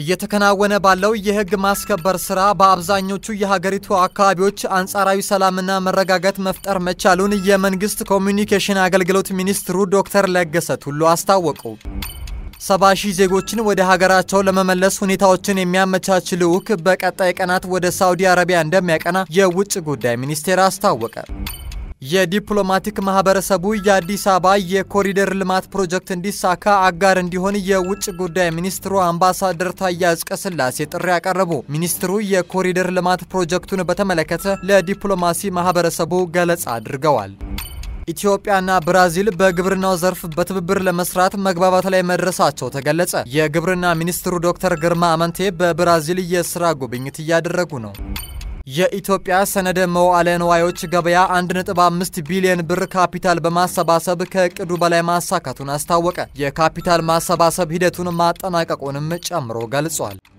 እየተከናወነ ባለው የህግ ማስከበር ስራ በአብዛኞቹ የሀገሪቱ አካባቢዎች አንጻራዊ ሰላምና መረጋጋት መፍጠር መቻሉን የመንግስት ኮሚኒኬሽን አገልግሎት ሚኒስትሩ ዶክተር ለገሰ ቱሉ አስታወቁ። ሰባ ሺህ ዜጎችን ወደ ሀገራቸው ለመመለስ ሁኔታዎችን የሚያመቻች ልዑክ በቀጣይ ቀናት ወደ ሳውዲ አረቢያ እንደሚያቀና የውጭ ጉዳይ ሚኒስቴር አስታወቀ። የዲፕሎማቲክ ማህበረሰቡ የአዲስ አበባ የኮሪደር ልማት ፕሮጀክት እንዲሳካ አጋር እንዲሆን የውጭ ጉዳይ ሚኒስትሩ አምባሳደር ታዬ አጽቀሥላሴ ጥሪ አቀረቡ። ሚኒስትሩ የኮሪደር ልማት ፕሮጀክቱን በተመለከተ ለዲፕሎማሲ ማህበረሰቡ ገለጻ አድርገዋል። ኢትዮጵያና ብራዚል በግብርናው ዘርፍ በትብብር ለመስራት መግባባት ላይ መድረሳቸው ተገለጸ። የግብርና ሚኒስትሩ ዶክተር ግርማ አመንቴ በብራዚል የስራ ጉብኝት እያደረጉ ነው። የኢትዮጵያ ሰነደ መዋዕለ ንዋዮች ገበያ 1.5 ቢሊዮን ብር ካፒታል በማሰባሰብ ከእቅዱ በላይ ማሳካቱን አስታወቀ። የካፒታል ማሰባሰብ ሂደቱን ማጠናቀቁንም ጨምሮ ገልጿል።